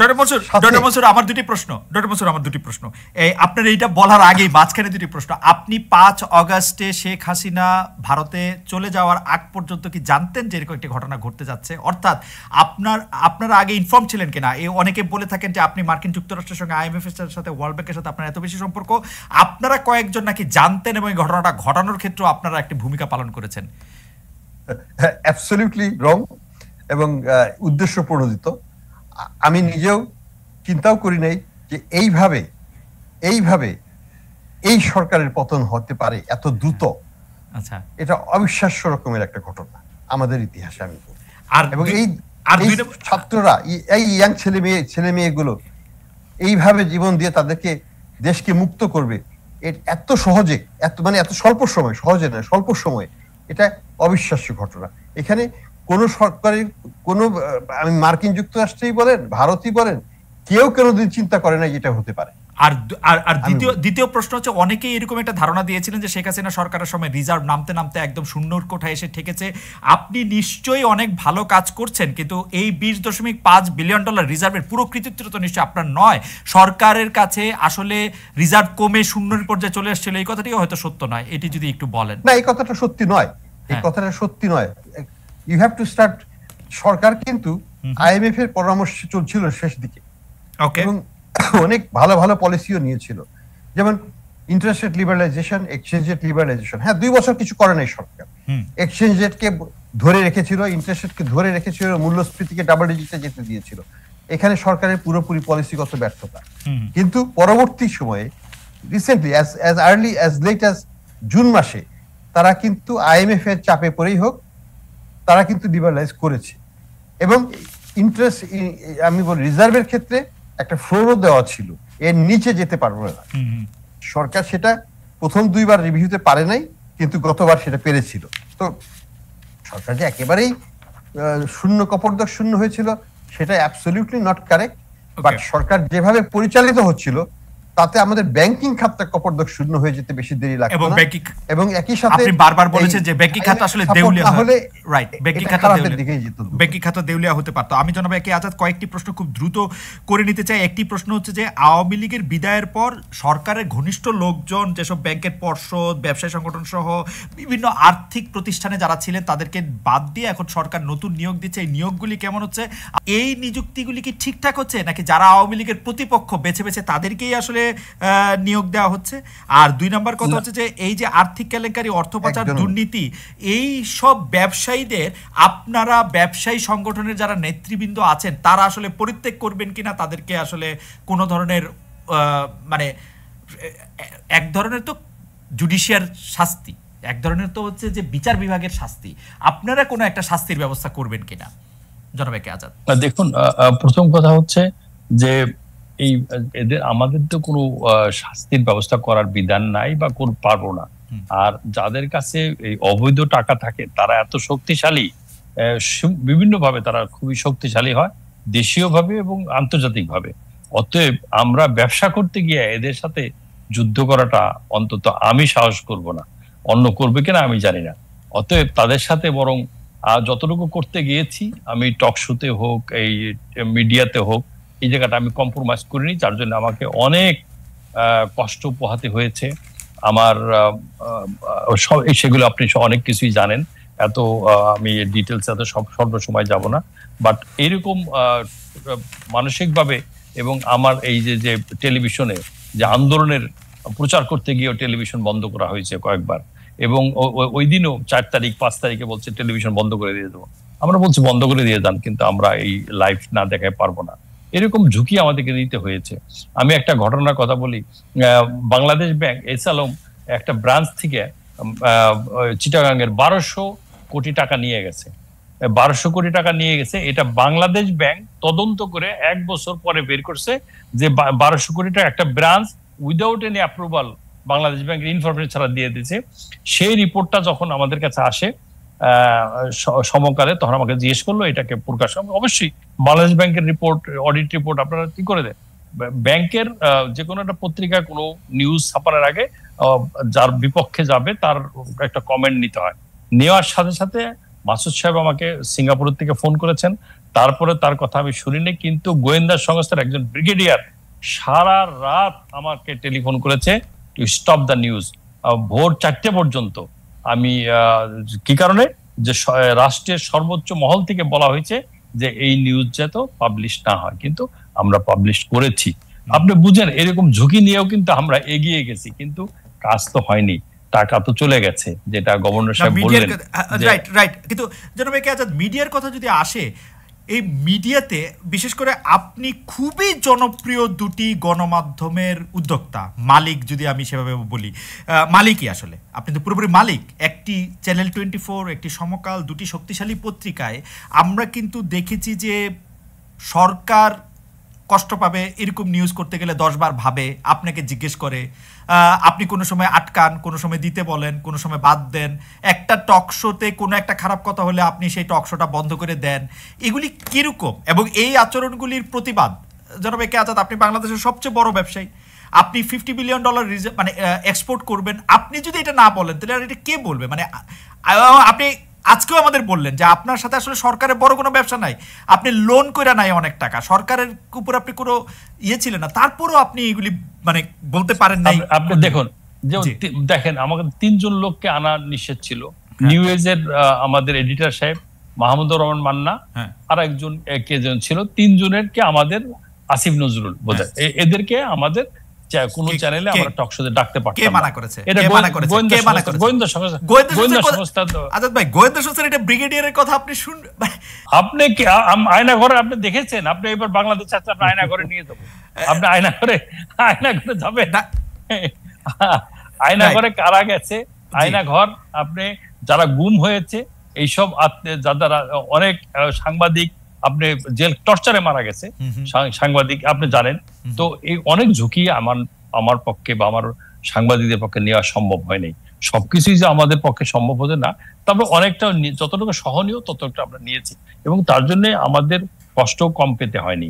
Doctor Mansur doctor Mansur আমার দুটি প্রশ্ন ডক্টর মনসুর আমার দুটি প্রশ্ন আপনার এইটা বলার আগেই মাঝখানে দুটি প্রশ্ন আপনি পাঁচ অগাস্টে শেখ হাসিনা ভারতে চলে যাওয়ার আগ পর্যন্ত কি জানতেন যে এরকম একটি ঘটনা ঘটতে যাচ্ছে অর্থাৎ আপনার আপনারা আগে ইনফর্ম ছিলেন কিনা এই অনেকে বলে থাকেন যে আপনি মার্কিন যুক্তরাষ্ট্রের সঙ্গে আইএমএফ এর সাথে ওয়ার্ল্ড ব্যাংকের সাথে আপনার এত বেশি সম্পর্ক আপনারা কয়েকজন নাকি জানতেন এবং এই ঘটনাটা ঘটানোর ক্ষেত্রে আপনারা একটি ভূমিকা পালন করেছেন অ্যাবসলিউটলি রং এবং উদ্দেশ্য প্রণোদিত আমি নিজেও চিন্তাও করি নাই যে এইভাবে এইভাবে এই সরকারের পতন হতে পারে এত দ্রুত আচ্ছা এটা অবিশ্বাস্য রকমের একটা ঘটনা আমাদের ইতিহাসে আমি আর এবং এই ছাত্ররা এই ইয়াং ছেলে মেয়ে ছেলে মেয়েগুলো এইভাবে জীবন দিয়ে তাদেরকে দেশকে মুক্ত করবে এত সহজে এত মানে এত স্বল্প সময় সহজে না স্বল্প সময়ে এটা অবিশ্বাস্য ঘটনা এখানে কোনো সরকারি কোনো আমি মার্কিন যুক্তরাষ্ট্রেই বলেন ভারতই বলেন কেউ কোনোদিন চিন্তা করে না এটা হতে পারে আর আর দ্বিতীয় দ্বিতীয় প্রশ্ন হচ্ছে অনেকেই এরকম একটা ধারণা দিয়েছিলেন যে শেখ হাসিনা সরকারের সময় রিজার্ভ নামতে নামতে একদম শূন্যর কোঠায় এসে ঠেকেছে আপনি নিশ্চয়ই অনেক ভালো কাজ করছেন কিন্তু এই বিশ দশমিক পাঁচ বিলিয়ন ডলার রিজার্ভের পুরো কৃতিত্ব তো নিশ্চয়ই আপনার নয় সরকারের কাছে আসলে রিজার্ভ কমে শূন্যের পর্যায়ে চলে এসেছিল এই কথাটিও হয়তো সত্য নয় এটি যদি একটু বলেন না এই কথাটা সত্যি নয় এই হ্যাঁ। কথাটা সত্যি নয় ইউ হ্যাভ টু স্টার্ট সরকার কিন্তু আইএমএফ এর পরামর্শ চলছিল শেষ দিকে এবং অনেক ভালো ভালো পলিসিও নিয়েছিল যেমন interest rate liberalisation exchange rate liberalisation হ্যাঁ দুই বছর কিছু করে নাই সরকার এক্সচেঞ্জ রেটকে ধরে রেখেছিল ইন্টারেস্ট রেটকে ধরে রেখেছিল মূল্যস্ফীতিকে ডাবল ডিজিটে যেতে দিয়েছিল এখানে সরকারের পুরোপুরি পলিসিগত ব্যর্থতা কিন্তু পরবর্তী সময়ে recently as as early as late as June মাসে তারা কিন্তু আইএমএফ এর চাপে পড়েই হোক তারা কিন্তু লিবারালাইজ করেছে এবং ইন্টারেস্ট আমি বলি রিজার্ভের ক্ষেত্রে একটা ফ্লোরও দেওয়া ছিল এর নিচে যেতে পারবো না সরকার সেটা প্রথম দুইবার রিভিউতে পারে নাই কিন্তু গতবার সেটা পেরেছিল তো সরকার যে একেবারেই শূন্য কপটদক শূন্য হয়েছিল সেটা অ্যাবসলিউটলি নট কারেক্ট বাট সরকার যেভাবে পরিচালিত হচ্ছিল তাতে আমাদের ব্যাংকিং খাতটা কপরদক শূন্য হয়ে যেতে বেশি দেরি লাগবে এবং ব্যাংকিং এবং একই সাথে আপনি বারবার বলেছেন যে ব্যাংকিং খাত আসলে দেউলিয়া হলে রাইট ব্যাংকিং খাত ব্যাংকিং খাত দেউলিয়া হতে পারত আমি জনাব একে আজাদ কয়েকটি প্রশ্ন খুব দ্রুত করে নিতে চাই একটি প্রশ্ন হচ্ছে যে আওয়ামী লীগের বিদায়ের পর সরকারের ঘনিষ্ঠ লোকজন যেসব ব্যাংকের পর্ষদ ব্যবসায়ী সংগঠন সহ বিভিন্ন আর্থিক প্রতিষ্ঠানে যারা ছিলেন তাদেরকে বাদ দিয়ে এখন সরকার নতুন নিয়োগ দিচ্ছে এই নিয়োগগুলি কেমন হচ্ছে এই নিযুক্তিগুলি কি ঠিকঠাক হচ্ছে নাকি যারা আওয়ামী লীগের প্রতিপক্ষ বেছে বেছে তাদেরকেই আসলে নিয়োগ দেওয়া হচ্ছে আর দুই নম্বর কথা হচ্ছে যে এই যে আর্থিক কেলেঙ্কারি অর্থ পাচার দুর্নীতি এই সব ব্যবসায়ীদের আপনারা ব্যবসায়ী সংগঠনের যারা নেতৃবৃন্দ আছেন তারা আসলে পরিত্যাগ করবেন কিনা তাদেরকে আসলে কোনো ধরনের মানে এক ধরনের তো জুডিশিয়ার শাস্তি এক ধরনের তো হচ্ছে যে বিচার বিভাগের শাস্তি আপনারা কোনো একটা শাস্তির ব্যবস্থা করবেন কিনা জনবেকে আজাদ দেখুন প্রথম কথা হচ্ছে যে এই এদের আমাদের তো কোনো শাস্তির ব্যবস্থা করার বিধান নাই বা কোন পারবো না আর যাদের কাছে এই অবৈধ টাকা থাকে তারা এত শক্তিশালী বিভিন্নভাবে তারা খুবই শক্তিশালী হয় দেশীয়ভাবে এবং আন্তর্জাতিকভাবে অতএব আমরা ব্যবসা করতে গিয়ে এদের সাথে যুদ্ধ করাটা অন্তত আমি সাহস করব না অন্য করবে কিনা আমি জানি না অতএব তাদের সাথে বরং যতটুকু করতে গিয়েছি আমি টকশোতে হোক এই মিডিয়াতে হোক এই জায়গাটা আমি কম্প্রোমাইজ করিনি যার জন্য আমাকে অনেক কষ্ট পোহাতে হয়েছে আমার সেগুলো আপনি অনেক কিছুই জানেন এত আমি ডিটেলস এত সব সর্বসময় যাব না বাট এরকম মানসিকভাবে এবং আমার এই যে যে টেলিভিশনে যে আন্দোলনের প্রচার করতে গিয়েও টেলিভিশন বন্ধ করা হয়েছে কয়েকবার এবং ওই দিনও চার তারিখ পাঁচ তারিখে বলছে টেলিভিশন বন্ধ করে দিয়ে দেবো আমরা বলছি বন্ধ করে দিয়ে যান কিন্তু আমরা এই লাইভ না দেখায় পারবো না এরকম ঝুঁকি আমাদেরকে নিতে হয়েছে আমি একটা ঘটনার কথা বলি বাংলাদেশ ব্যাংক এস আলম একটা ব্রাঞ্চ থেকে চিটাগাঙ্গের বারোশো কোটি টাকা নিয়ে গেছে বারোশো কোটি টাকা নিয়ে গেছে এটা বাংলাদেশ ব্যাংক তদন্ত করে এক বছর পরে বের করছে যে বারোশো কোটি টাকা একটা branch without any approval Bangladesh Bank information ছাড়া দিয়ে দিয়েছে সেই রিপোর্টটা যখন আমাদের কাছে আসে সমকালে তখন আমাকে জিজ্ঞেস করলো এটাকে প্রকাশ অবশ্যই বাংলাদেশ ব্যাংকের রিপোর্ট অডিট রিপোর্ট আপনারা কি করে দেন ব্যাংকের যে কোনো একটা পত্রিকা কোনো নিউজ ছাপানোর আগে যার বিপক্ষে যাবে তার একটা কমেন্ট নিতে হয় নেওয়ার সাথে সাথে মাসুদ সাহেব আমাকে সিঙ্গাপুরের থেকে ফোন করেছেন তারপরে তার কথা আমি শুনিনি কিন্তু গোয়েন্দা সংস্থার একজন ব্রিগেডিয়ার সারা রাত আমাকে টেলিফোন করেছে টু স্টপ দ্য নিউজ ভোর চারটে পর্যন্ত আমি কি কারণে যে রাষ্ট্রের সর্বোচ্চ মহল থেকে বলা হয়েছে যে এই নিউজ যেত পাবলিশ না হয় কিন্তু আমরা পাবলিশ করেছি আপনি বুঝেন এরকম ঝুঁকি নিয়েও কিন্তু আমরা এগিয়ে গেছি কিন্তু কাজ তো হয়নি টাকা তো চলে গেছে যেটা গভর্নর সাহেব বললেন রাইট রাইট কিন্তু জনাব কে আজাদ মিডিয়ার কথা যদি আসে এই মিডিয়াতে বিশেষ করে আপনি খুবই জনপ্রিয় দুটি গণমাধ্যমের উদ্যোক্তা মালিক যদি আমি সেভাবে বলি মালিকই আসলে আপনি তো পুরোপুরি মালিক একটি চ্যানেল টোয়েন্টি ফোর একটি সমকাল দুটি শক্তিশালী পত্রিকায় আমরা কিন্তু দেখেছি যে সরকার কষ্ট পাবে এরকম নিউজ করতে গেলে দশবার ভাবে আপনাকে জিজ্ঞেস করে আপনি কোনো সময় আটকান কোনো সময় দিতে বলেন কোনো সময় বাদ দেন একটা টক শোতে কোনো একটা খারাপ কথা হলে আপনি সেই টক শোটা বন্ধ করে দেন এগুলি কীরকম এবং এই আচরণগুলির প্রতিবাদ জনাব একে আজাদ আপনি বাংলাদেশের সবচেয়ে বড় ব্যবসায়ী আপনি ফিফটি বিলিয়ন ডলার মানে এক্সপোর্ট করবেন আপনি যদি এটা না বলেন তাহলে এটা কে বলবে মানে আপনি আজকেও আমাদের বললেন যে আপনার সাথে আসলে সরকারের বড় কোনো ব্যবসা নাই আপনি লোন করে নাই অনেক টাকা সরকারের উপর আপনি কোনো ইয়ে ছিলেন না তারপরও আপনি এগুলি মানে বলতে পারেন নাই আপনি দেখুন দেখেন আমাকে তিনজন লোককে আনা নিষেধ ছিল নিউ হ্যাঁ। এজের আমাদের এডিটর সাহেব মাহমুদুর রহমান মান্না হ্যাঁ। আর একজন কে ছিল তিনজনের কে আমাদের আসিফ নজরুল বোধ হ্যাঁ। এদেরকে আমাদের কোনো চ্যানেলে আমরা টক শোতে ডাকতে পারতাম কে মানা করেছে মানা করেছে কে মানা করেছে গোয়েন্দা সংস্থা গোয়েন্দা সংস্থা আজাদ ভাই গোয়েন্দা সংস্থার এটা ব্রিগেডিয়ারের কথা আপনি শুন আপনি কি আয়না ঘরে আপনি দেখেছেন আপনি এবার বাংলাদেশ চাচ্ছে আপনি আয়না ঘরে নিয়ে যাবো আপনি আয়না ঘরে আয়না ঘরে যাবে না আয়না ঘরে কারা গেছে আয়না ঘর আপনি যারা গুম হয়েছে এইসব যারা অনেক সাংবাদিক আপনি জেল টর্চারে মারা গেছে সাংবাদিক আপনি জানেন তো এই অনেক ঝুঁকি আমার আমার পক্ষে বা আমার সাংবাদিকদের পক্ষে নেওয়া সম্ভব হয়নি সবকিছুই যে আমাদের পক্ষে সম্ভব হতে না তবে অনেকটা যতটুকু সহনীয় ততটা আমরা নিয়েছি এবং তার জন্য আমাদের কষ্ট কম পেতে হয়নি